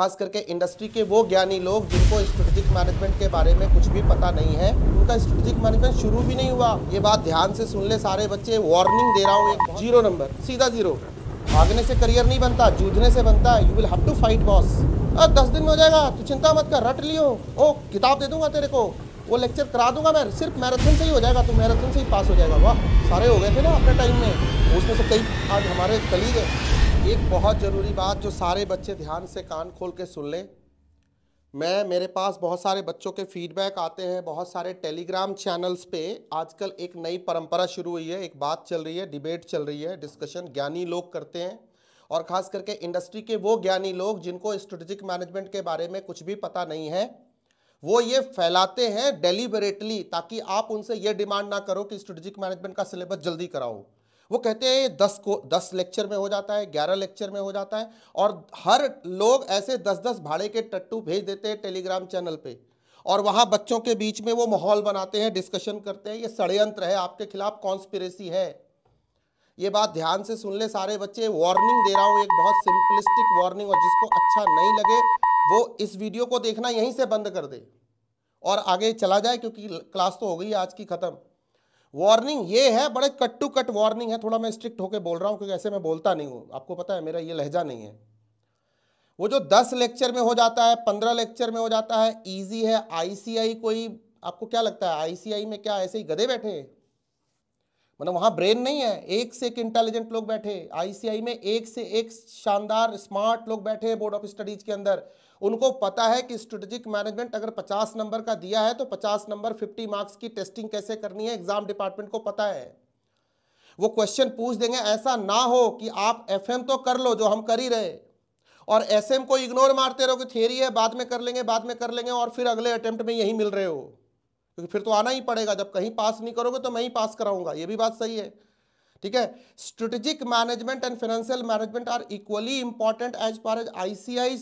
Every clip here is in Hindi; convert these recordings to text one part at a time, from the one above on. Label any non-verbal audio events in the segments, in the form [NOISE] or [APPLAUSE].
खास करके इंडस्ट्री के वो ज्ञानी लोग जिनको स्ट्रेटेजिक मैनेजमेंट के बारे में कुछ भी पता नहीं है उनका स्ट्रेटेजिक मैनेजमेंट शुरू भी नहीं हुआ ये बात ध्यान से सुन ले सारे बच्चे वार्निंग दे रहा हूँ एक जीरो नंबर सीधा जीरो भागने से करियर नहीं बनता जूझने से बनता you will have to fight boss अब दस दिन में हो जाएगा तो चिंता मत कर रट लियो ओ किताब दे दूंगा तेरे को वो लेक्चर करा दूंगा मैं सिर्फ मैराथन से ही हो जाएगा तू मैराथन से ही पास हो जाएगा वाह सारे हो गए थे ना अपने टाइम में उसमें से कई आज हमारे कलीग है एक बहुत ज़रूरी बात जो सारे बच्चे ध्यान से कान खोल के सुन लें मैं मेरे पास बहुत सारे बच्चों के फीडबैक आते हैं बहुत सारे टेलीग्राम चैनल्स पे आजकल एक नई परंपरा शुरू हुई है एक बात चल रही है डिबेट चल रही है डिस्कशन ज्ञानी लोग करते हैं और ख़ास करके इंडस्ट्री के वो ज्ञानी लोग जिनको स्ट्रेटजिक मैनेजमेंट के बारे में कुछ भी पता नहीं है वो ये फैलाते हैं डेलीबरेटली ताकि आप उनसे ये डिमांड ना करो कि स्ट्रेटजिक मैनेजमेंट का सिलेबस जल्दी कराओ वो कहते हैं दस को दस लेक्चर में हो जाता है ग्यारह लेक्चर में हो जाता है और हर लोग ऐसे दस दस भाड़े के टट्टू भेज देते हैं टेलीग्राम चैनल पे और वहाँ बच्चों के बीच में वो माहौल बनाते हैं डिस्कशन करते हैं ये षडयंत्र है आपके खिलाफ कॉन्स्पिरेसी है ये बात ध्यान से सुन ले सारे बच्चे वार्निंग दे रहा हूँ एक बहुत सिंपलिस्टिक वार्निंग और जिसको अच्छा नहीं लगे वो इस वीडियो को देखना यहीं से बंद कर दे और आगे चला जाए क्योंकि क्लास तो हो गई आज की ख़त्म वार्निंग ये है बड़े कट टू कट वार्निंग है थोड़ा मैं स्ट्रिक्ट होकर बोल रहा हूँ क्योंकि ऐसे मैं बोलता नहीं हूँ आपको पता है मेरा ये लहजा नहीं है वो जो दस लेक्चर में हो जाता है पंद्रह लेक्चर में हो जाता है ईजी है आईसीआई कोई आपको क्या लगता है आईसीआई में क्या ऐसे ही गधे बैठे मतलब वहाँ ब्रेन नहीं है एक से एक इंटेलिजेंट लोग बैठे आईसीआई में एक से एक शानदार स्मार्ट लोग बैठे बोर्ड ऑफ स्टडीज के अंदर उनको पता है कि स्ट्रेटेजिक मैनेजमेंट अगर 50 नंबर का दिया है तो 50 नंबर 50 मार्क्स की टेस्टिंग कैसे करनी है एग्जाम डिपार्टमेंट को पता है वो क्वेश्चन पूछ देंगे ऐसा ना हो कि आप एफ तो कर लो जो हम कर ही रहे और एस को इग्नोर मारते रहो कि थेरी है बाद में कर लेंगे बाद में कर लेंगे और फिर अगले अटेम्प्ट में यही मिल रहे हो क्योंकि फिर तो आना ही पड़ेगा जब कहीं पास नहीं करोगे तो मैं ही पास कराऊंगा ये भी बात सही है ठीक है strategic management and financial management are equally important as far as ICI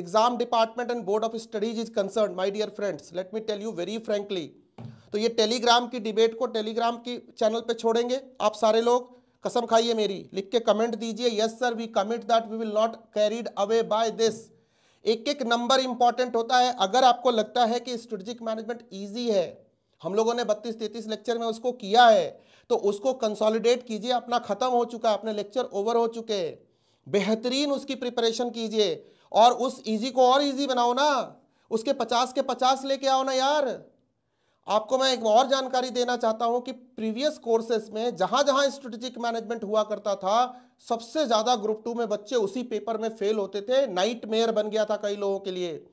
exam department and board of studies is concern my dear friends let me tell you very frankly तो ये टेलीग्राम की डिबेट को टेलीग्राम की चैनल पे छोड़ेंगे आप सारे लोग कसम खाइए मेरी लिख के कमेंट दीजिए yes sir we commit that we will not carried away by this एक एक नंबर इंपॉर्टेंट होता है अगर आपको लगता है कि स्ट्रेटेजिक मैनेजमेंट ईजी है हम लोगों ने बत्तीस तैतीस लेक्चर में उसको किया है तो उसको कंसोलिडेट कीजिए अपना खत्म हो चुका है अपने लेक्चर ओवर हो चुके हैं बेहतरीन उसकी प्रिपरेशन कीजिए और उस इजी को और इजी बनाओ ना उसके पचास के पचास लेके आओ ना यार आपको मैं एक और जानकारी देना चाहता हूं कि प्रीवियस कोर्सेस में जहां जहां स्ट्रेटेजिक मैनेजमेंट हुआ करता था सबसे ज्यादा ग्रुप टू में बच्चे उसी पेपर में फेल होते थे नाइट मेयर बन गया था कई लोगों के लिए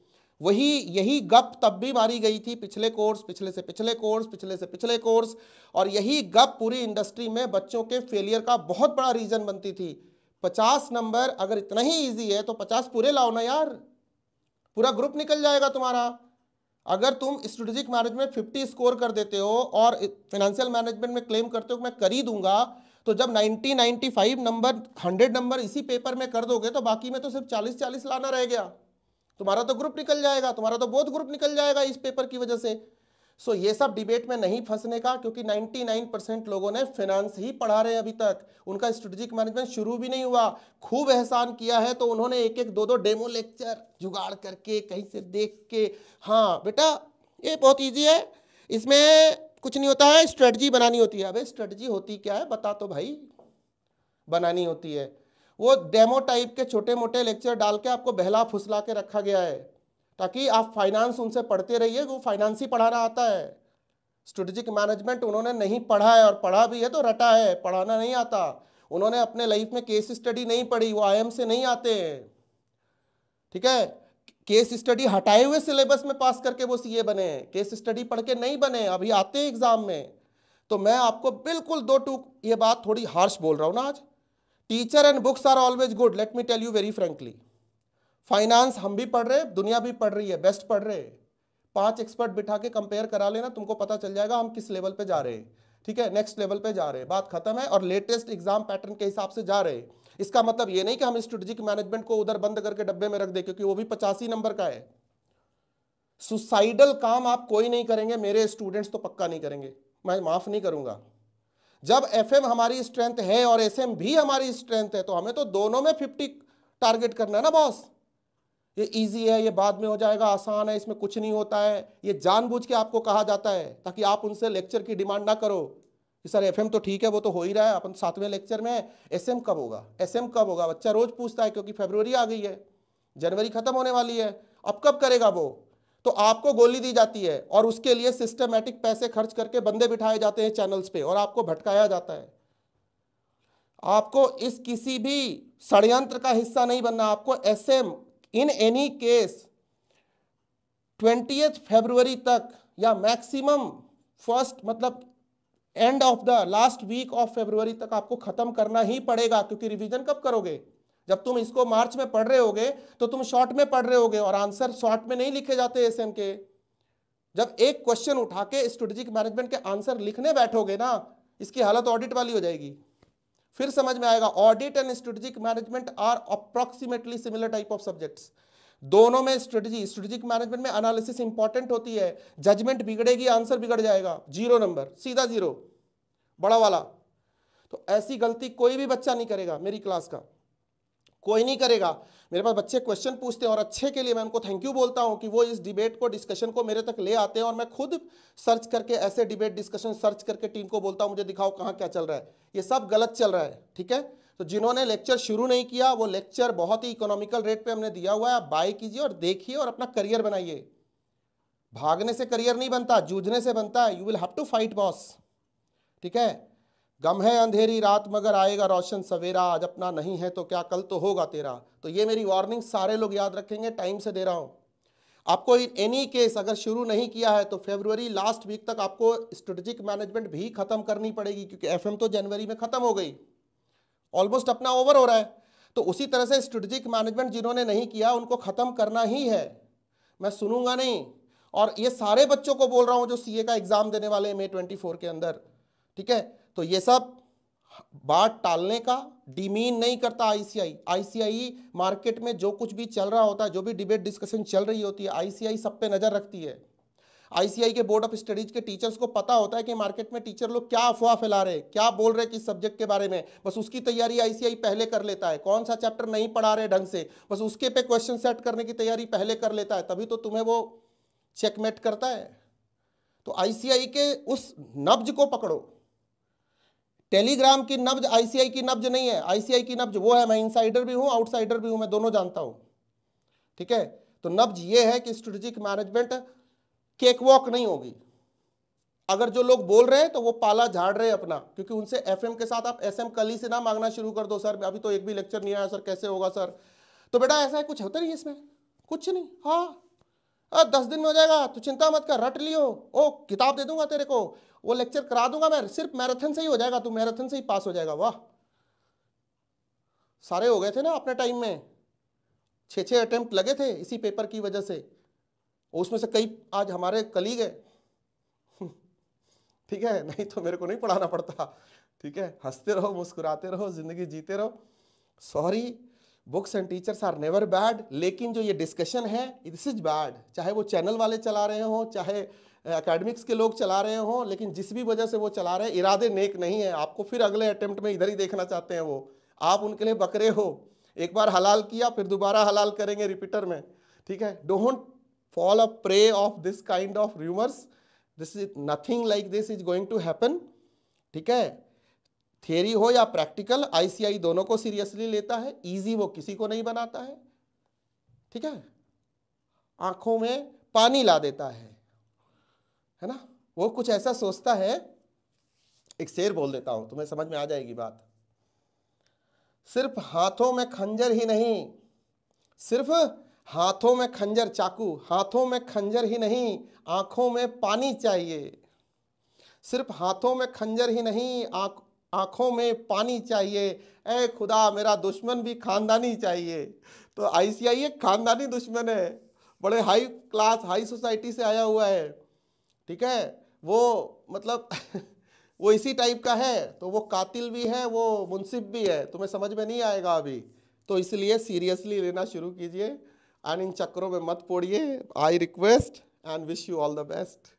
वही यही गप तब भी मारी गई थी पिछले कोर्स पिछले से पिछले कोर्स पिछले से पिछले कोर्स और यही गप पूरी इंडस्ट्री में बच्चों के फेलियर का बहुत बड़ा रीजन बनती थी पचास नंबर अगर इतना ही ईजी है तो पचास पूरे लाओ ना यार पूरा ग्रुप निकल जाएगा तुम्हारा अगर तुम स्ट्रेटेजिक मैनेजमेंट फिफ्टी स्कोर कर देते हो और फाइनेंशियल मैनेजमेंट में क्लेम करते हो मैं कर ही दूंगा तो जब ninety five number hundred number इसी पेपर में कर दोगे तो बाकी में तो सिर्फ चालीस चालीस लाना रह गया तुम्हारा तो ग्रुप निकल जाएगा तुम्हारा तो बहुत ग्रुप निकल जाएगा इस पेपर की वजह से सो ये सब डिबेट में नहीं फंसने का क्योंकि 99 परसेंट लोगों ने फिनांस ही पढ़ा रहे अभी तक उनका स्ट्रेटेजिक मैनेजमेंट शुरू भी नहीं हुआ खूब एहसान किया है तो उन्होंने एक एक दो दो डेमो लेक्चर जुगाड़ करके कहीं से देख के हाँ बेटा ये बहुत ईजी है इसमें कुछ नहीं होता है स्ट्रेटजी बनानी होती है अब स्ट्रेटजी होती क्या है बता तो भाई बनानी होती है वो डेमो टाइप के छोटे मोटे लेक्चर डाल के आपको बहला फुसला के रखा गया है ताकि आप फाइनेंस उनसे पढ़ते रहिए वो फाइनेंस ही पढ़ाना आता है स्ट्रेटजिक मैनेजमेंट उन्होंने नहीं पढ़ा है और पढ़ा भी है तो रटा है पढ़ाना नहीं आता उन्होंने अपने लाइफ में केस स्टडी नहीं पढ़ी वो आई से नहीं आते हैं ठीक है केस स्टडी हटाए हुए सिलेबस में पास करके वो सीए बने केस स्टडी पढ़ के नहीं बने अभी आते हैं एग्जाम में तो मैं आपको बिल्कुल दो टूक ये बात थोड़ी हार्श बोल रहा हूँ ना आज teacher and books are always good let me tell you very frankly finance हम भी पढ़ रहे हैं दुनिया भी पढ़ रही है बेस्ट पढ़ रहे हैं पांच एक्सपर्ट बिठा के कंपेयर करा लेना तुमको पता चल जाएगा हम किस लेवल पे जा रहे हैं ठीक है नेक्स्ट लेवल पे जा रहे हैं बात खत्म है और लेटेस्ट एग्जाम पैटर्न के हिसाब से जा रहे हैं इसका मतलब ये नहीं कि हम स्ट्रेटेजिक मैनेजमेंट को उधर बंद करके डब्बे में रख दे क्योंकि वो भी पचासी नंबर का है सुसाइडल काम आप कोई नहीं करेंगे मेरे स्टूडेंट्स तो पक्का नहीं करेंगे मैं माफ नहीं करूंगा जब एफ हमारी स्ट्रेंथ है और एस भी हमारी स्ट्रेंथ है तो हमें तो दोनों में फिफ्टी टारगेट करना है ना बॉस ये इजी है ये बाद में हो जाएगा आसान है इसमें कुछ नहीं होता है ये जानबूझ के आपको कहा जाता है ताकि आप उनसे लेक्चर की डिमांड ना करो कि सर एफएम तो ठीक है वो तो हो ही रहा है अपन सातवें लेक्चर में एसएम कब होगा एसएम कब होगा बच्चा रोज़ पूछता है क्योंकि फेबरवरी आ गई है जनवरी ख़त्म होने वाली है अब कब करेगा वो तो आपको गोली दी जाती है और उसके लिए सिस्टमेटिक पैसे खर्च करके बंदे बिठाए जाते हैं चैनल्स पे और आपको भटकाया जाता है आपको इस किसी भी षडयंत्र का हिस्सा नहीं बनना आपको SM in any case twenty February तक या मैक्सिमम फर्स्ट मतलब end of the last week of February तक आपको खत्म करना ही पड़ेगा क्योंकि रिवीजन कब करोगे जब तुम इसको मार्च में पढ़ रहे होगे तो तुम शॉर्ट में पढ़ रहे होगे और आंसर शॉर्ट में नहीं लिखे जाते एस के जब एक क्वेश्चन उठा के स्ट्रेटेजिक मैनेजमेंट के आंसर लिखने बैठोगे ना इसकी हालत ऑडिट वाली हो जाएगी फिर समझ में आएगा audit and strategic management are approximately similar type of subjects दोनों में स्ट्रेटजी स्ट्रेटेजिक मैनेजमेंट में एनालिसिस इंपॉर्टेंट होती है जजमेंट बिगड़ेगी आंसर बिगड़ जाएगा जीरो नंबर सीधा जीरो बड़ा वाला तो ऐसी गलती कोई भी बच्चा नहीं करेगा मेरी क्लास का कोई नहीं करेगा मेरे पास बच्चे क्वेश्चन पूछते हैं और अच्छे के लिए मैं उनको थैंक यू बोलता हूं कि वो इस डिबेट को डिस्कशन को मेरे तक ले आते हैं और मैं खुद सर्च करके ऐसे डिबेट डिस्कशन सर्च करके टीम को बोलता हूं मुझे दिखाओ कहाँ क्या चल रहा है ये सब गलत चल रहा है ठीक है तो जिन्होंने लेक्चर शुरू नहीं किया वो लेक्चर बहुत ही इकोनॉमिकल रेट पर हमने दिया हुआ है आप बाय कीजिए और देखिए और अपना करियर बनाइए भागने से करियर नहीं बनता जूझने से बनता है you will have to fight boss ठीक है गम है अंधेरी रात मगर आएगा रोशन सवेरा आज अपना नहीं है तो क्या कल तो होगा तेरा तो ये मेरी वार्निंग सारे लोग याद रखेंगे टाइम से दे रहा हूँ आपको इन एनी केस अगर शुरू नहीं किया है तो फेबरवरी लास्ट वीक तक आपको स्ट्रेटेजिक मैनेजमेंट भी खत्म करनी पड़ेगी क्योंकि एफ तो जनवरी में खत्म हो गई ऑलमोस्ट अपना ओवर हो रहा है तो उसी तरह से स्ट्रेटेजिक मैनेजमेंट जिन्होंने नहीं किया उनको ख़त्म करना ही है मैं सुनूंगा नहीं और ये सारे बच्चों को बोल रहा हूँ जो सीए का एग्ज़ाम देने वाले हैं मे ट्वेंटी के अंदर ठीक है तो ये सब बात टालने का डिमीन नहीं करता आईसीआई आईसीआई मार्केट में जो कुछ भी चल रहा होता है जो भी डिबेट डिस्कशन चल रही होती है आईसीआई सब पे नज़र रखती है आईसीआई के बोर्ड ऑफ स्टडीज के टीचर्स को पता होता है कि मार्केट में टीचर लोग क्या अफवाह फैला रहे हैं क्या बोल रहे हैं किस सब्जेक्ट के बारे में बस उसकी तैयारी आईसीआई पहले कर लेता है कौन सा चैप्टर नहीं पढ़ा रहे ढंग से बस उसके पे क्वेश्चन सेट करने की तैयारी पहले कर लेता है तभी तो तुम्हें वो चेकमेट करता है तो आईसीआई के उस नब्ज को पकड़ो टेलीग्राम की नब्ज आईसीआई की नब्ज नहीं है आईसीआई की नब्ज वो है मैं इनसाइडर भी हूं आउटसाइडर भी हूं मैं दोनों जानता हूं ठीक है तो नब्ज ये है कि स्ट्रेटेजिक मैनेजमेंट केक वॉक नहीं होगी अगर जो लोग बोल रहे हैं तो वो पाला झाड़ रहे हैं अपना क्योंकि उनसे एफएम के साथ आप एसएम कल ही से ना मांगना शुरू कर दो सर अभी तो एक भी लेक्चर नहीं आया सर कैसे होगा सर तो बेटा ऐसा है कुछ होता नहीं इसमें कुछ नहीं हाँ दस दिन में हो जाएगा तो चिंता मत कर रट लियो ओ किताब दे दूंगा तेरे को वो लेक्चर करा दूंगा मैं सिर्फ मैराथन से ही हो जाएगा तू मैराथन से ही पास हो जाएगा वाह सारे हो गए थे ना अपने टाइम में छः छः अटैम्प्ट लगे थे इसी पेपर की वजह से उसमें से कई आज हमारे कलीग है [LAUGHS] ठीक है नहीं तो मेरे को नहीं पढ़ाना पड़ता ठीक है हंसते रहो मुस्कुराते रहो जिंदगी जीते रहो sorry books and teachers are never bad लेकिन जो ये डिस्कशन है दिस इज बैड चाहे वो चैनल वाले चला रहे हो चाहे एकेडमिक्स के लोग चला रहे हों लेकिन जिस भी वजह से वो चला रहे हैं इरादे नेक नहीं है आपको फिर अगले अटैम्प्ट में इधर ही देखना चाहते हैं वो आप उनके लिए बकरे हो एक बार हलाल किया फिर दोबारा हलाल करेंगे रिपीटर में ठीक है don't fall a prey of this kind of rumours this is nothing like this is going to happen ठीक है थियरी हो या प्रैक्टिकल आईसीआई दोनों को सीरियसली लेता है ईजी वो किसी को नहीं बनाता है ठीक है आंखों में पानी ला देता है है ना वो कुछ ऐसा सोचता है एक शेर बोल देता हूं तुम्हें समझ में आ जाएगी बात सिर्फ हाथों में खंजर ही नहीं सिर्फ हाथों में खंजर चाकू हाथों में खंजर ही नहीं आंखों में पानी चाहिए सिर्फ हाथों में खंजर ही नहीं आंख में पानी चाहिए ऐ खुदा मेरा दुश्मन भी खानदानी चाहिए तो आई सी आई एक खानदानी दुश्मन है बड़े हाई क्लास हाई सोसाइटी से आया हुआ है ठीक है वो मतलब [LAUGHS] वो इसी टाइप का है तो वो कातिल भी है वो मुंसिब भी है तुम्हें समझ में नहीं आएगा अभी तो इसलिए सीरियसली लेना शुरू कीजिए एंड इन चक्रों में मत पोड़िए I request and wish you all the best